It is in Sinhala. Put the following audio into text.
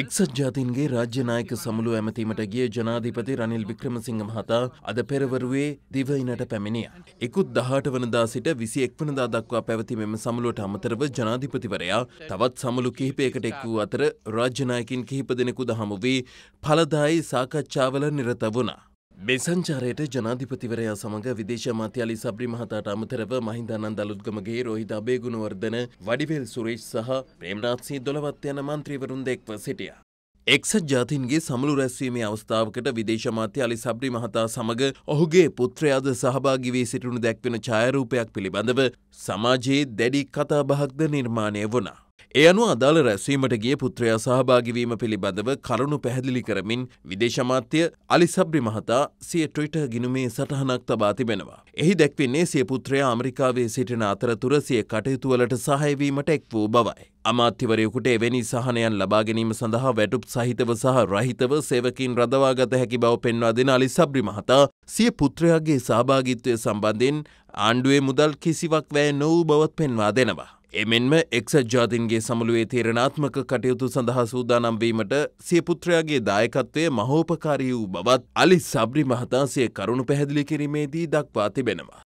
එක්සත් ජාතින්ගේ රාජ්‍යනායක සමුළු ඇමතීමට ගිය ජනාධීපති රනිල් වික්‍රමසිංහ මහතා අද පෙරවරුවේ දිවයිනට පැමිණිය. එකුත් දහට වනදා සිට විසි එක් වනදා දක්වා පැවති මෙම සමුළුවට අමතරව ජනාධිපතිවරයා තවත් සමුළු කිහිපයකට එක් වූ අතර රාජ්‍යනායකින් කිහිප දෙනෙකු දහම වී පලදායි සාකච්ඡාවල නිරත වුණා. මේ සංචාරයට ජනාධිපතිවරයා සමඟ විදේශ මාත්‍යලි සබ්‍රි මහතාට අමතරව මහින්දානන් දළුත්ගමගේ රෝහිත අබේගුණවර්ධන වඩිවෙල් සුරේෂ් සහ ප්‍රේම්නාත්සී දොළවත් යන මන්ත්‍රීවරුන් දෙක්ව සිටිය. එක්සත් ජාතින්ගේ සමුළු රැස්වීමේ අවස්ථාවකට විදේශමාත්‍ය අලි සබ්‍රි මහතා සමඟ ඔහුගේ පුත්‍රයාද සහභාගි වී සිටිනු දැක්වෙන ඡායරූපයක් පිළිබඳව සමාජයේ දැඩි කතාබහක්ද නිර්මාණය වුණා. ඒ අනුව අදාළ රැස්වීමට ගිය පුත්‍රයා සහභාගිවීම පිළිබඳව කරුණු පැහැදිලි කරමින් විදේශමාත්‍ය අලිසබ්‍රි මහතා සිය ට්‍රිට ගිනුමේ සටහනක් තබා තිබෙනවා. එහි දැක්වෙන්නේ සිය පුත්‍රයා අමරිකාවේ සිටින අතරතුර සිය කටයුතුවලට සහයවීමට එක් වූ බවයි. අමාත්‍යවරයකුට එවැනි සහනයන් ලබා ගැනීම සඳහා වැටුප් සහිතව සහ රහිතව සේවකින් රදවාගත හැකි බව පෙන්වා දෙන අලිසබ්‍රි මහතා සිය පුත්‍රයාගේ සහභාගිත්වය සම්බන්ධයෙන් ආණ්ඩුවේ මුදල් කිසිවක් වැය නොවූ බවත් පෙන්වා දෙනවා. එමෙන්ම එක්සත් ජාතින්ගේ සමුළුවේ තේරණාත්මක කටයුතු සඳහා සූදානම් වීමට සිය පුත්‍රයාගේ දායකත්වය මහෝපකාරී වූ බවත් අලි සබ්‍රි මහතාසය කරුණු පැහැදිලි කිරීමේදී දක්වා තිබෙනවා.